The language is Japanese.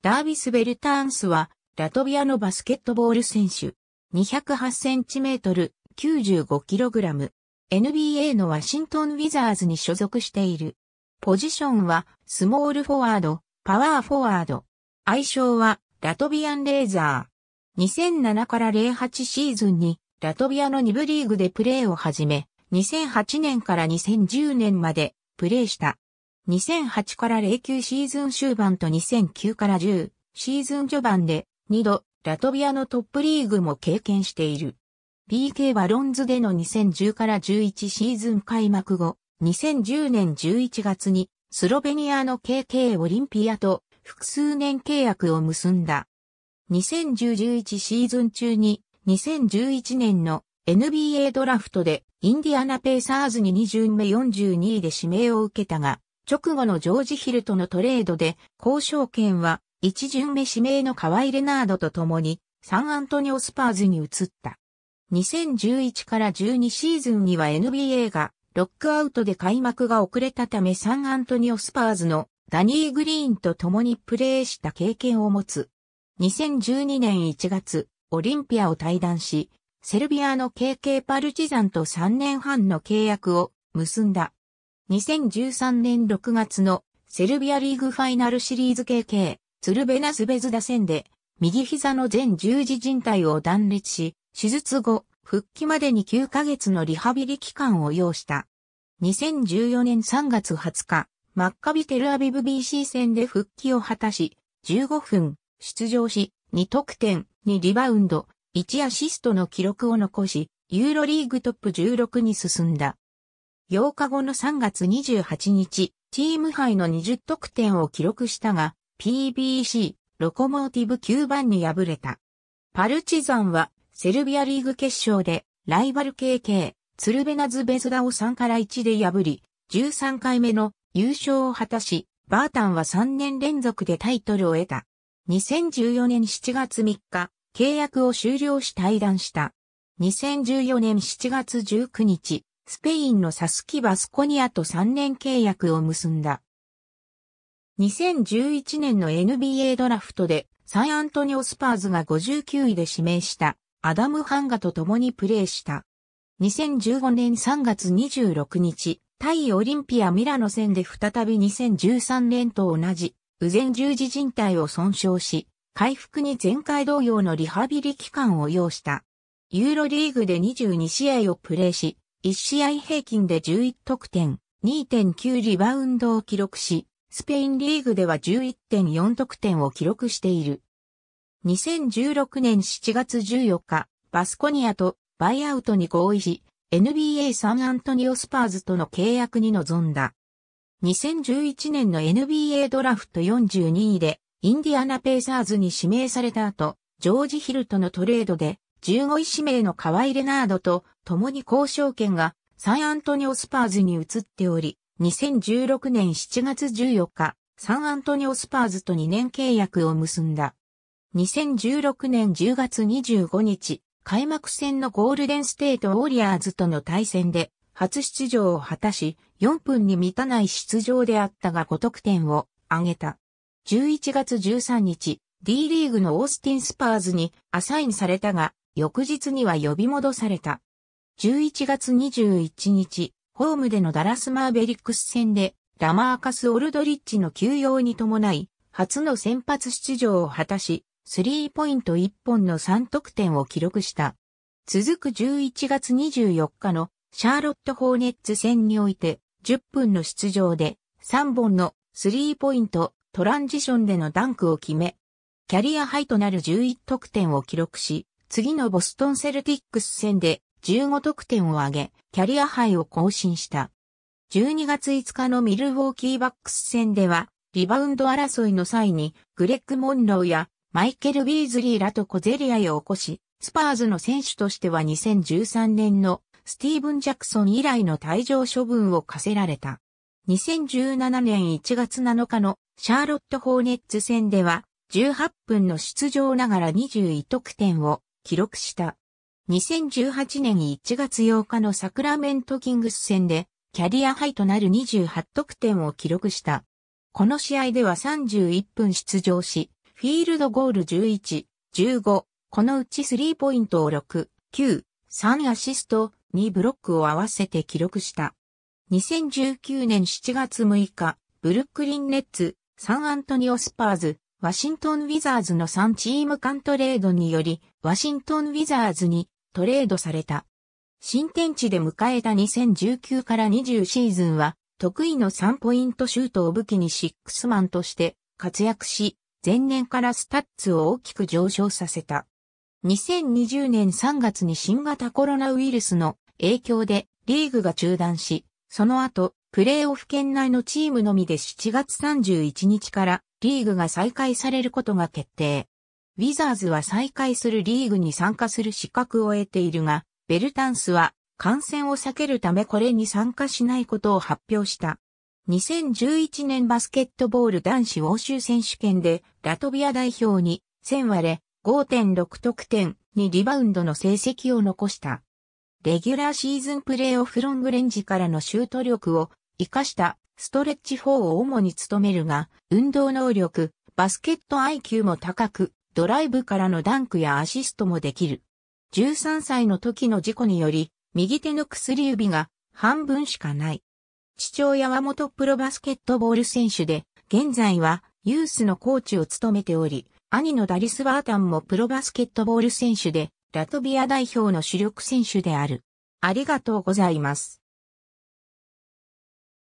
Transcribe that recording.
ダービス・ベルターンスは、ラトビアのバスケットボール選手。208センチメートル、95キログラム。NBA のワシントン・ウィザーズに所属している。ポジションは、スモールフォワード、パワーフォワード。愛称は、ラトビアン・レーザー。2007から08シーズンに、ラトビアの2部リーグでプレーを始め、2008年から2010年まで、プレーした。2008から09シーズン終盤と2009から10シーズン序盤で2度ラトビアのトップリーグも経験している。PK はロンズでの2010から11シーズン開幕後、2010年11月にスロベニアの KK オリンピアと複数年契約を結んだ。2010-11シーズン中に2011年の NBA ドラフトでインディアナペイサーズに2巡目42位で指名を受けたが、直後のジョージ・ヒルとのトレードで、交渉権は一巡目指名の河合レナードと共にサンアントニオスパーズに移った。2011から12シーズンには NBA がロックアウトで開幕が遅れたためサンアントニオスパーズのダニー・グリーンと共にプレーした経験を持つ。2012年1月、オリンピアを退団し、セルビアの KK パルチザンと3年半の契約を結んだ。2013年6月のセルビアリーグファイナルシリーズ KK、ツルベナスベズ打線で、右膝の全十字靭帯を断裂し、手術後、復帰までに9ヶ月のリハビリ期間を要した。2014年3月20日、マッカビテルアビブ BC 戦で復帰を果たし、15分、出場し、2得点、2リバウンド、1アシストの記録を残し、ユーロリーグトップ16に進んだ。8日後の3月28日、チーム杯の20得点を記録したが、PBC、ロコモーティブ9番に敗れた。パルチザンは、セルビアリーグ決勝で、ライバル KK、ツルベナズベズダを3から1で破り、13回目の優勝を果たし、バータンは3年連続でタイトルを得た。2014年7月3日、契約を終了し退団した。2014年7月19日、スペインのサスキ・バスコニアと3年契約を結んだ。2011年の NBA ドラフトでサンアントニオスパーズが59位で指名したアダム・ハンガと共にプレーした。2015年3月26日、対オリンピア・ミラノ戦で再び2013年と同じ、右前十字靭帯を損傷し、回復に前回同様のリハビリ期間を要した。ユーロリーグで22試合をプレーし、1試合平均で11得点、2.9リバウンドを記録し、スペインリーグでは11.4得点を記録している。2016年7月14日、バスコニアとバイアウトに合意し、NBA サンアントニオスパーズとの契約に臨んだ。2011年の NBA ドラフト42位で、インディアナペイサーズに指名された後、ジョージ・ヒルとのトレードで、15位指名のワイ・レナードと共に交渉権がサンアントニオスパーズに移っており、2016年7月14日、サンアントニオスパーズと2年契約を結んだ。2016年10月25日、開幕戦のゴールデンステートウォリアーズとの対戦で、初出場を果たし、4分に満たない出場であったが5得点を挙げた。11月13日、D リーグのオースティンスパーズにアサインされたが、翌日には呼び戻された。11月21日、ホームでのダラスマーベリックス戦で、ラマーカス・オルドリッチの休養に伴い、初の先発出場を果たし、スリーポイント1本の3得点を記録した。続く11月24日のシャーロット・ホーネッツ戦において、10分の出場で3本のスリーポイント、トランジションでのダンクを決め、キャリアハイとなる11得点を記録し、次のボストンセルティックス戦で15得点を挙げ、キャリアハイを更新した。12月5日のミルウォーキーバックス戦では、リバウンド争いの際に、グレッグ・モンローやマイケル・ビーズリーらと小競り合いを起こし、スパーズの選手としては2013年のスティーブン・ジャクソン以来の退場処分を課せられた。2017年1月7日のシャーロット・ホーネッツ戦では18分の出場ながら21得点を記録した。2018年1月8日のサクラメントキングス戦で、キャリアハイとなる28得点を記録した。この試合では31分出場し、フィールドゴール11、15、このうちスリーポイントを6、9、3アシスト、2ブロックを合わせて記録した。2019年7月6日、ブルックリンネッツ、サンアントニオスパーズ、ワシントンウィザーズの3チーム間トレードにより、ワシントンウィザーズにトレードされた。新天地で迎えた2019から20シーズンは、得意の3ポイントシュートを武器にシックスマンとして活躍し、前年からスタッツを大きく上昇させた。2020年3月に新型コロナウイルスの影響でリーグが中断し、その後、プレーオフ圏内のチームのみで7月31日からリーグが再開されることが決定。ウィザーズは再開するリーグに参加する資格を得ているが、ベルタンスは感染を避けるためこれに参加しないことを発表した。2011年バスケットボール男子欧州選手権でラトビア代表に1000割れ5.6得点にリバウンドの成績を残した。レギュラーシーズンプレーオフロングレンジからのシュート力を活かしたストレッチ4を主に務めるが、運動能力、バスケット IQ も高く、ドライブからのダンクやアシストもできる。13歳の時の事故により、右手の薬指が半分しかない。父親は元プロバスケットボール選手で、現在はユースのコーチを務めており、兄のダリス・ワータンもプロバスケットボール選手で、ラトビア代表の主力選手である。ありがとうございます。